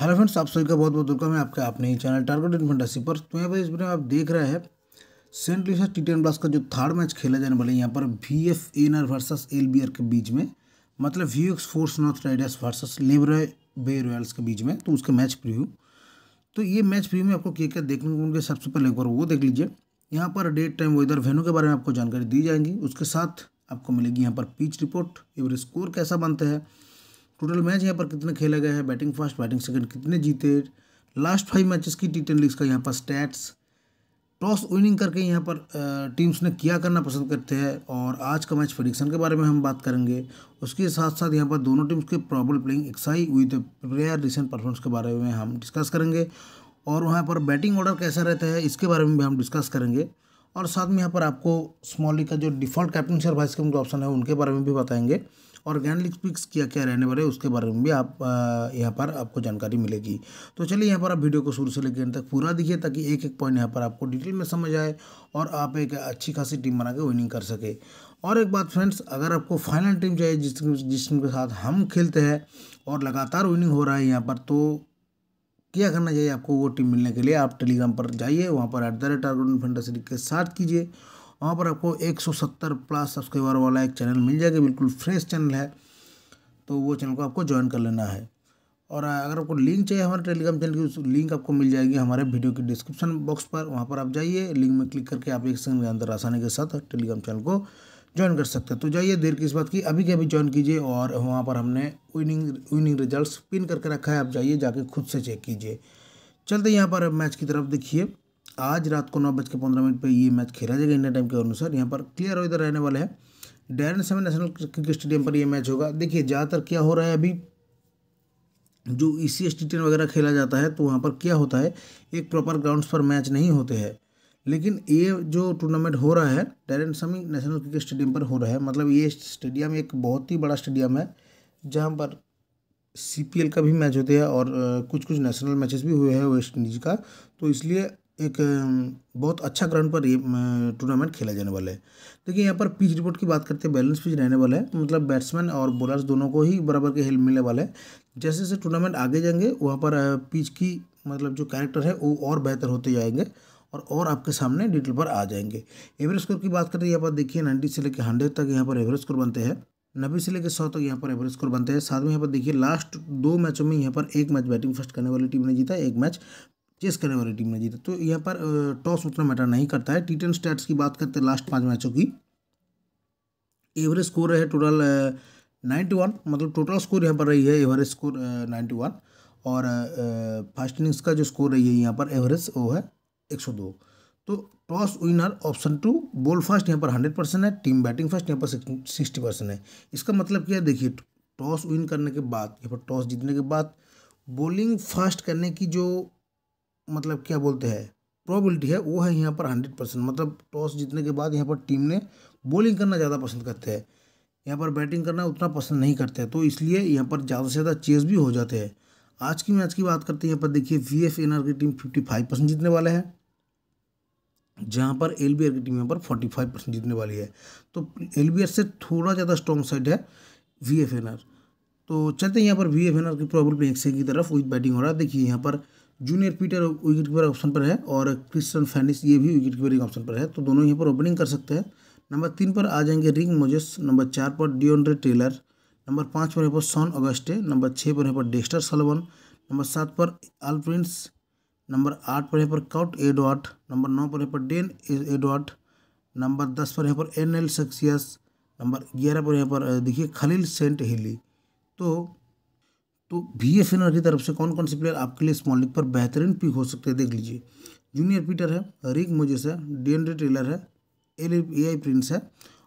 hello friends आप सभी का बहुत बहुत वेलकम मैं आपका अपने ही चैनल टारगेटेड फंटासी पर तो यहाँ पर इस वीडियो में आप देख रहे हैं Saint Lucia T ten plus का जो थर्ड मैच खेला जाने वाला है यहाँ पर V F N R versus L B R के बीच में मतलब Vieux Fort North Raiders versus लेबरे बे रॉयल्स के बीच में तो उसका मैच प्रिव्यू तो ये मैच प्रिव्यू में आपको क्या क्या देखने को उनके सबसे पहले एक बार वो देख लीजिए यहाँ पर डेट टाइम वेदर वेन्यू के बारे में आपको जानकारी दी जाएंगी उसके साथ आपको मिलेगी यहाँ पर पिच रिपोर्ट एवरेज स्कोर कैसा बनता है टोटल मैच यहाँ पर कितने खेला गया है बैटिंग फर्स्ट बैटिंग सेकंड कितने जीते लास्ट फाइव मैचेस की टी टेन लीग्स का यहाँ पर स्टैट्स टॉस विनिंग करके यहाँ पर टीम्स ने क्या करना पसंद करते हैं और आज का मैच प्रडिक्शन के बारे में हम बात करेंगे उसके साथ साथ यहाँ पर दोनों टीम्स के probable playing XI with player recent performance के बारे में हम डिस्कस करेंगे और वहाँ पर बैटिंग ऑर्डर कैसा रहता है इसके बारे में भी हम डिस्कस करेंगे और साथ में यहाँ पर आपको स्मॉली का जो डिफ़ॉल्ट कैप्टनसी और वाइस कैप्टन का ऑप्शन है उनके बारे में भी बताएंगे ऑर्गेनिक्स क्या क्या रहने वाले उसके बारे में भी आप यहाँ पर आपको जानकारी मिलेगी तो चलिए यहाँ पर आप वीडियो को शुरू से लेकर तक पूरा दिखिए ताकि एक एक पॉइंट यहाँ पर आपको डिटेल में समझ आए और आप एक अच्छी खासी टीम बना के विनिंग कर सके और एक बात फ्रेंड्स अगर आपको फाइनल टीम चाहिए जिस जिस टीम के साथ हम खेलते हैं और लगातार विनिंग हो रहा है यहाँ पर तो क्या करना चाहिए आपको वो टीम मिलने के लिए आप टेलीग्राम पर जाइए वहाँ पर at the rate Argon Fantasy के साथ कीजिए वहाँ पर आपको 170 प्लस सब्सक्राइबर वाला एक चैनल मिल जाएगा बिल्कुल फ्रेश चैनल है तो वो चैनल को आपको ज्वाइन कर लेना है और अगर आपको लिंक चाहिए हमारे टेलीग्राम चैनल की उस लिंक आपको मिल जाएगी हमारे वीडियो के डिस्क्रिप्शन बॉक्स पर वहाँ पर आप जाइए लिंक में क्लिक करके आप एक सेकंड के अंदर आसानी के साथ टेलीग्राम चैनल को ज्वाइन कर सकते हैं तो जाइए देर की इस बात की अभी के अभी ज्वाइन कीजिए और वहाँ पर हमने विनिंग विनिंग रिजल्ट पिन करके रखा है आप जाइए जाके खुद से चेक कीजिए चलते यहाँ पर मैच की तरफ देखिए आज रात को नौ बज के पंद्रह मिनट पर ये मैच खेला जाएगा इंडिया टाइम के अनुसार यहाँ पर क्लियर वेदर रहने वाले हैं Daren Sammy National Cricket Stadium पर यह मैच होगा देखिए ज़्यादातर क्या हो रहा है अभी जो E C S T ten वगैरह खेला जाता है तो वहाँ पर क्या होता है एक प्रॉपर ग्राउंड्स पर मैच नहीं होते हैं लेकिन ये जो टूर्नामेंट हो रहा है डैरन समी नेशनल क्रिकेट स्टेडियम पर हो रहा है मतलब ये स्टेडियम एक बहुत ही बड़ा स्टेडियम है जहाँ पर सी पी एल का भी मैच होते हैं और कुछ कुछ नेशनल मैचेस भी हुए हैं वेस्ट इंडीज़ का तो इसलिए एक बहुत अच्छा ग्राउंड पर टूर्नामेंट खेला जाने वाला है देखिए यहाँ पर पिच रिपोर्ट की बात करते हैं बैलेंस पिच रहने वाला है तो मतलब बैट्समैन और बॉलर्स दोनों को ही बराबर के हेल्प मिलने वाला है जैसे जैसे टूर्नामेंट आगे जाएंगे वहाँ पर पिच की मतलब जो कैरेक्टर है वो और बेहतर होते जाएंगे और और आपके सामने डिटेल पर आ जाएंगे एवरेज स्कोर की बात करते हैं यहाँ पर देखिए नाइन्टी से लेकर हंड्रेड तक यहाँ पर एवरेज स्कोर बनते हैं नब्बे से लेकर सौ तक यहाँ पर एवरेज स्कोर बनते हैं साथ में यहाँ पर देखिए लास्ट दो मैचों में यहाँ पर एक मैच बैटिंग फर्स्ट करने वाली टीम ने जीता एक मैच चेस करने वाली टीम ने जीता तो यहाँ पर टॉस उतना मैटर नहीं करता है टी टेन स्टैट्स की बात करते हैं लास्ट पाँच मैचों की एवरेज स्कोर है टोटल नाइन्टी वन मतलब टोटल स्कोर यहाँ पर रही है एवरेज स्कोर नाइन्टी वन और फर्स्ट इनिंग्स का जो स्कोर रही है यहाँ पर एवरेज वो है एक सौ दो तो toss winner option to bowl first यहाँ पर हंड्रेड परसेंट है टीम बैटिंग फर्स्ट यहाँ पर सिक्सटी परसेंट है इसका मतलब क्या है देखिए टॉस विन करने के बाद यहाँ पर टॉस जीतने के बाद बॉलिंग फर्स्ट करने की जो मतलब क्या बोलते हैं प्रोबेबिलिटी है वो है यहाँ पर हंड्रेड परसेंट मतलब टॉस जीतने के बाद यहाँ पर टीम ने बॉलिंग करना ज़्यादा पसंद करते हैं यहाँ पर बैटिंग करना उतना पसंद नहीं करते हैं तो इसलिए यहाँ पर ज़्यादा से ज़्यादा चेस भी हो जाते हैं आज की मैच की बात करते हैं यहाँ पर देखिए वी एफ एन आर की टीम फिफ्टी फाइव परसेंट जीतने वाला है जहाँ पर एल बी आर की टीम यहाँ पर फोर्टी फाइव परसेंट जीतने वाली है तो एल बी आर से थोड़ा ज़्यादा स्ट्रॉन्ग साइड है वी एफ एन आर तो चलते हैं यहाँ पर वी एफ एन आर की प्रॉब्लम एक से की तरफ विथ बैटिंग हो रहा है देखिए यहाँ पर junior Peter wicket keeper option पर है और क्रिस्टन फैनिस ये भी विकेट कीपरिंग ऑप्शन पर है तो दोनों यहाँ पर ओपनिंग कर सकते हैं नंबर तीन पर आ जाएंगे रिंग मोजेस नंबर चार पर डिओनरे टेलर नंबर पाँच पर यहाँ पर सॉन अगस्टे नंबर छः पर यहाँ पर डेस्टर सलवन नंबर सात पर आल प्रिंस नंबर आठ पर यहाँ पर काउट एडवाट नंबर नौ पर यहाँ पर डेन एडवाट नंबर दस पर यहाँ पर एन एल सक्सियस नंबर ग्यारह पर यहाँ पर देखिए खलील सेंट हिली तो तो बी एस एन एल की तरफ से कौन कौन से प्लेयर आपके लिए स्मॉल लीग पर बेहतरीन पिक हो सकते हैं देख लीजिए जूनियर पीटर है रिक मोजेस है डी टेलर है एल ए आई प्रिंस है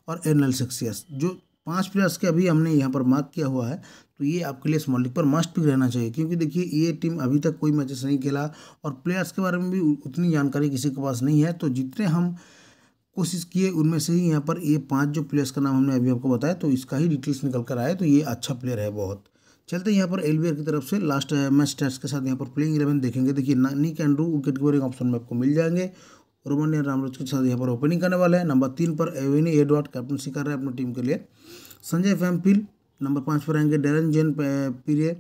और एन एल सक्सियस जो पांच प्लेयर्स के अभी हमने यहाँ पर मार्क किया हुआ है तो ये आपके लिए स्मॉल लीग पर मस्ट पिक रहना चाहिए क्योंकि देखिए ये टीम अभी तक कोई मैचेस नहीं खेला और प्लेयर्स के बारे में भी उतनी जानकारी किसी के पास नहीं है तो जितने हम कोशिश किए उनमें से ही यहाँ पर ये पांच जो प्लेयर्स का नाम हमने अभी आपको बताया तो इसका ही डिटेल्स निकल कर आए तो ये अच्छा प्लेयर है बहुत चलते हैं यहाँ पर एल की तरफ से लास्ट मैच स्टैट्स के साथ यहाँ पर प्लेइंग इलेवन देखेंगे देखिए नानी कैंड्रू विकेट कीपरिंग ऑप्शन में आपको मिल जाएंगे रोमानिया रामरोज के साथ यहाँ पर ओपनिंग करने वाला है नंबर तीन पर एवनी एडवर्ड कैप्टनसी कर रहे हैं अपनी टीम के लिए संजय फैम्फिल नंबर पाँच पर आएंगे डेरन जेन पीरिय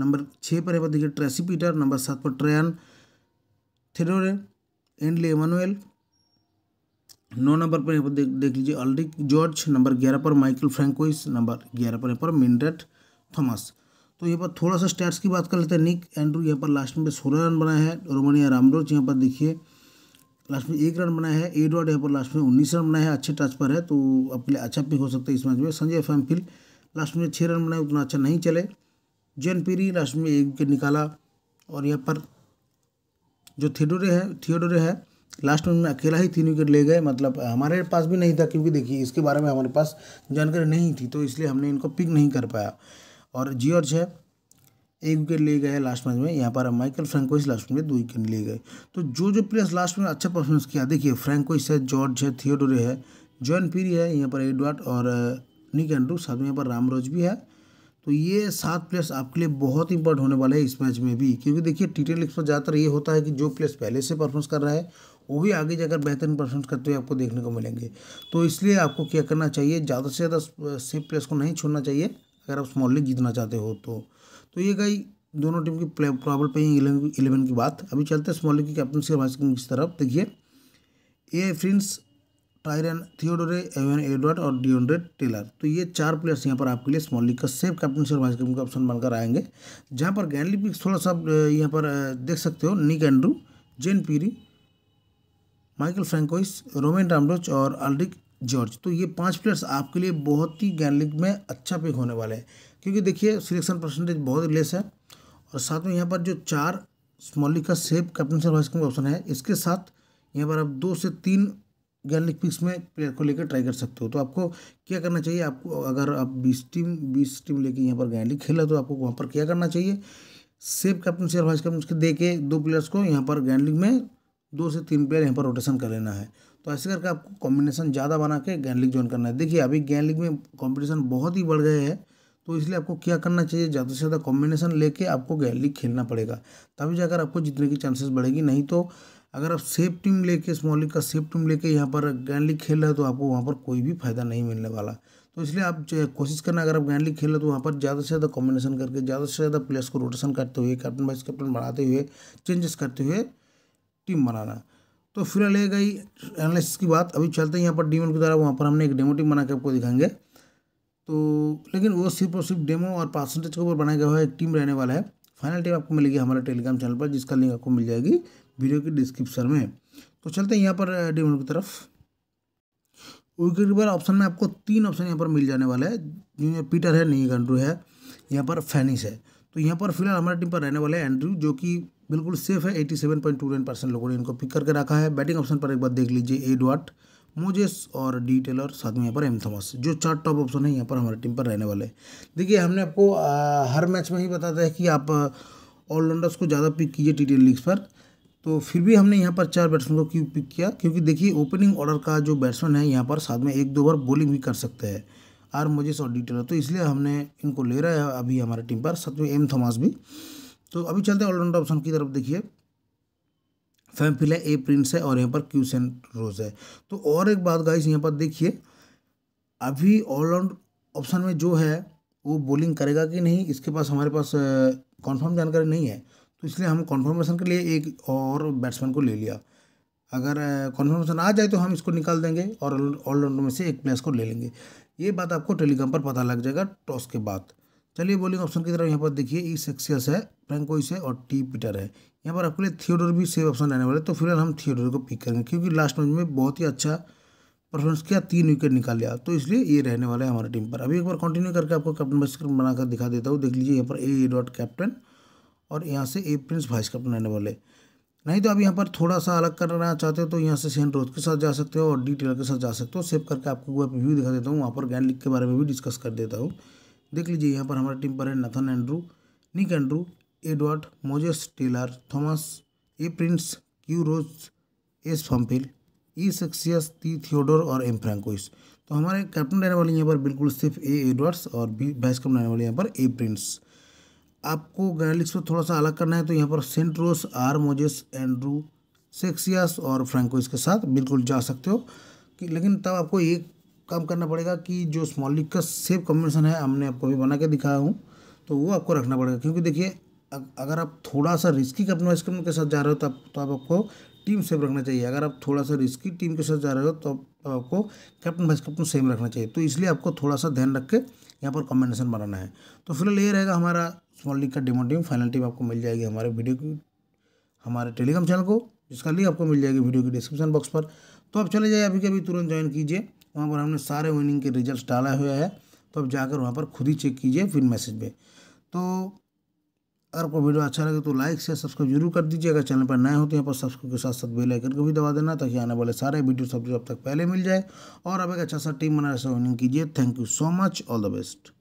नंबर छः पर यहाँ पर देखिए ट्रेसी पीटर नंबर सात पर ट्रैन थेरोरे एंडली एमानुएल नौ नंबर पर यहाँ पर देख देख लीजिए अल्ड्रिक जॉर्ज नंबर ग्यारह पर माइकल फ्रेंकोइस नंबर ग्यारह पर यहाँ पर मिनरेट थॉमस तो यहाँ पर थोड़ा सा स्टैट्स की बात कर लेते हैं निक एंड्रू यहाँ पर लास्ट में सोलह रन बनाया है रोमानिया रामडोज यहाँ पर देखिए लास्ट में एक रन बनाया है एडवर्ड यहाँ पर लास्ट में उन्नीस रन बनाया है अच्छे टच पर है तो आपके लिए अच्छा पिक हो सकता है इस मैच में संजय फैम्फिल लास्ट में छः रन बनाए उतना अच्छा नहीं चले जैन पीरी लास्ट में एक विकेट निकाला और यहाँ पर जो थियोडोरे है थियोडोरे है लास्ट में अकेला ही तीन विकेट ले गए मतलब हमारे पास भी नहीं था क्योंकि देखिए इसके बारे में हमारे पास जानकारी नहीं थी तो इसलिए हमने इनको पिक नहीं कर पाया और जियॉर्ज है एक विकेट लिए गए लास्ट मैच में यहाँ पर माइकल फ्रेंकोइस लास्ट में दो विकेट लिए गए तो जो जो प्लेयर्स लास्ट में अच्छा परफॉर्मेंस किया देखिए फ्रेंकोइस है जॉर्ज है थियोडोरे है जॉन पीरी है यहाँ पर एडवर्ड और निक uh, एंड्रू साथ में यहाँ पर रामरोज भी है तो ये सात प्लेयर्स आपके लिए बहुत इंपॉर्ट होने वाले हैं इस मैच में भी क्योंकि देखिए टी टेन पर ज़्यादातर ये होता है कि जो प्लेयर्स पहले से परफॉर्मेंस कर रहा है वो भी आगे जाकर बेहतरीन परफॉर्मेंस करते हुए आपको देखने को मिलेंगे तो इसलिए आपको क्या करना चाहिए ज़्यादा से ज़्यादा सेफ प्लेयर्स को नहीं छोड़ना चाहिए अगर आप स्मॉल लीग जीतना चाहते हो तो तो ये गई दोनों टीम की प्ले प्रॉबल प्लेइंग इलेवन की बात अभी चलते हैं स्मॉल लीग की कैप्टनशिप और वाइस की तरफ देखिए A Prince Tyran Theodore Evan Edward और डिओनरे टेलर तो ये चार प्लेयर्स यहाँ पर आपके लिए स्मॉल लीग का सेफ कैप्टनशिप और वाइस कैप्टन का ऑप्शन बनकर आएंगे जहाँ पर गैनली पिक्स थोड़ा सा यहाँ पर देख सकते हो Nick Andrew Jane Perry Michael Francois Romain Ramdoch और अल्ड्रिक जॉर्ज तो ये पांच प्लेयर्स आपके लिए बहुत ही गैनलिक में अच्छा पिक होने वाले हैं क्योंकि देखिए सिलेक्शन परसेंटेज बहुत लेस है और साथ में यहाँ पर जो चार स्मॉल का सेफ कैप्टन वाइस का ऑप्शन है इसके साथ यहाँ पर आप दो से तीन गैलिक पिक्स में प्लेयर को लेकर ट्राई कर सकते हो तो आपको क्या करना चाहिए आपको अगर आप बीस टीम बीस टीम लेके यहाँ पर गैलिक खेला तो आपको वहाँ पर क्या करना चाहिए safe captain sir vice captain उसके दे के दो प्लेयर्स को यहाँ पर गैंडलिंग में दो से तीन प्लेयर यहाँ पर रोटेशन कर लेना है तो ऐसे करके आपको कॉम्बिनेशन ज़्यादा बना के गैन लीग ज्वाइन करना है देखिए अभी गैन लीग में कॉम्पिटिशन बहुत ही बढ़ गए हैं तो इसलिए आपको क्या करना चाहिए ज़्यादा से ज़्यादा कॉम्बिनेशन लेके आपको गैन लीग खेलना पड़ेगा तभी जाकर आपको जीतने की चांसेस बढ़ेगी नहीं तो अगर आप सेफ टीम लेके स्मॉल लीग का सेफ टीम लेके यहाँ पर गैन लीग खेल रहे हो तो आपको वहाँ पर कोई भी फायदा नहीं मिलने वाला तो इसलिए आप कोशिश करना अगर आप गैन लीग खेल रहे हो तो वहाँ पर ज़्यादा से ज़्यादा कॉम्बिनेशन करके ज़्यादा से ज़्यादा प्लेयर्स को रोटेशन करते हुए कैप्टन वाइस कैप्टन बढ़ाते हुए चेंजेस करते हुए टीम बनाना तो फिलहाल ये गई एनालिसिस की बात अभी चलते हैं यहाँ पर डीमन की तरह वहाँ पर हमने एक डेमो टीम बना के आपको दिखाएंगे तो लेकिन वो सिर्फ और सिर्फ डेमो और पर्सेंटेज के ऊपर बनाया गया है एक टीम रहने वाला है फाइनल टीम आपको मिलेगी हमारे टेलीग्राम चैनल पर जिसका लिंक आपको मिल जाएगी वीडियो की डिस्क्रिप्शन में तो चलते हैं यहाँ पर डेमो की तरफ विकेट कीपर ऑप्शन में आपको तीन ऑप्शन यहाँ पर मिल जाने वाला है जिनमें पीटर है नहीं एंड्रू है यहाँ पर फैनिस है तो यहाँ पर फिलहाल हमारे टीम पर रहने वाले एंड्रू जो कि बिल्कुल सेफ है 87.29 परसेंट लोगों ने इनको पिक करके रखा है बैटिंग ऑप्शन पर एक बार देख लीजिए ए डॉट मोजेस और डी टेलर साथ में यहाँ पर एम थॉमस जो चार टॉप ऑप्शन है यहाँ पर हमारे टीम पर रहने वाले देखिए हमने आपको आ, हर मैच में ही बताता है कि आप ऑलराउंडर्स को ज़्यादा पिक कीजिए टी लीग्स पर तो फिर भी हमने यहाँ पर चार बैट्समैन को क्यों पिक किया क्योंकि देखिए ओपनिंग ऑर्डर का जो बैट्समैन है यहाँ पर साथ में एक दो बार बॉलिंग भी कर सकते हैं आर मोजेस और डी टेलर तो इसलिए हमने इनको ले रहा है अभी हमारे टीम पर साथ में एम थॉमस भी तो अभी चलते हैं ऑलराउंड ऑप्शन की तरफ देखिए फिल है ए प्रिंस है और यहाँ पर क्यू सेंट रोज है तो और एक बात गाइस यहाँ पर देखिए अभी ऑलराउंड ऑप्शन में जो है वो बॉलिंग करेगा कि नहीं इसके पास हमारे पास कॉन्फर्म जानकारी नहीं है तो इसलिए हम कॉन्फर्मेशन के लिए एक और बैट्समैन को ले लिया अगर कॉन्फर्मेशन आ जाए तो हम इसको निकाल देंगे और ऑलराउंडर में से एक प्लेयर्स को ले लेंगे ये बात आपको टेलीग्राम पर पता लग जाएगा टॉस के बाद चलिए बॉलिंग ऑप्शन की तरफ यहाँ पर देखिए ई e सेक्सियस है फ्रेंकोइस है और टी पीटर है यहाँ पर आपके लिए थियोडोर भी सेव ऑप्शन रहने वाले तो फिलहाल हम थियोडोर को पिक करेंगे क्योंकि लास्ट मैच में बहुत ही अच्छा परफॉर्मेंस किया तीन विकेट निकाल लिया तो इसलिए ये रहने वाला है हमारी टीम पर अभी एक बार कंटिन्यू करके आपको कैप्टन वाइस कैप्टन बनाकर दिखा देता हूँ देख लीजिए यहाँ पर ए डॉट कैप्टन और यहाँ से ए प्रिंस वाइस कैप्टन रहने वाले नहीं तो आप यहाँ पर थोड़ा सा अलग करना चाहते हो तो यहाँ से सेंट रोज के साथ जा सकते हो और डी टेलर के साथ जा सकते हो सेव करके आपको व्यू दिखा देता हूँ वहाँ पर गैन लिख के बारे में भी डिस्कस कर देता हूँ देख लीजिए यहाँ पर हमारे टीम पर है Nathan Andrew Nick Andrew Edward Moses Taylor Thomas A Prince Q Rose S Famphil E Sexias T Theodore और एम फ्रेंकोइस तो हमारे कैप्टन रहने वाले यहाँ पर बिल्कुल सिर्फ ए एडवर्ड्स और बी वाइस कैप्टन रहने वाले यहाँ पर ए प्रिंस आपको गैलिक्स को थोड़ा सा अलग करना है तो यहाँ पर Saint Rose R Moses Andrew Sexias और फ्रैंकोइस के साथ बिल्कुल जा सकते हो कि लेकिन तब आपको एक काम करना पड़ेगा कि जो स्मॉल लीग का सेफ कम्बिनेशन है हमने आपको अभी बना के दिखाया हूँ तो वो आपको रखना पड़ेगा क्योंकि देखिए अगर आप थोड़ा सा रिस्की कम्बिनेशन के साथ जा रहे हो तो, आप, तो आप आपको टीम सेव रखना चाहिए अगर आप थोड़ा सा रिस्की टीम के साथ जा रहे हो तो आपको कैप्टन वाइस कैप्टन सेम रखना चाहिए तो इसलिए आपको थोड़ा सा ध्यान रख के यहाँ पर कॉम्बिनेशन बनाना है तो फिलहाल ये रहेगा हमारा स्मॉल लीग का डेमो टीम फाइनल टीम आपको मिल जाएगी हमारे वीडियो की हमारे टेलीग्राम चैनल को जिसका लिंक आपको मिल जाएगी वीडियो की डिस्क्रिप्शन बॉक्स पर तो आप चले जाइए अभी के अभी तुरंत ज्वाइन कीजिए वहाँ पर हमने सारे विनिंग के रिजल्ट डाला हुआ है तो आप जाकर वहाँ पर खुद ही चेक कीजिए फिर मैसेज में तो अगर आपको वीडियो अच्छा लगे तो लाइक से सब्सक्राइब जरूर कर दीजिए अगर चैनल पर नए हो तो यहाँ पर सब्सक्राइब के साथ साथ बेल आइकन को भी दबा देना ताकि आने वाले सारे वीडियो सब्जेक्ट अब तक पहले मिल जाए और अब एक अच्छा सा टीम बना विनिंग कीजिए thank you so much all the best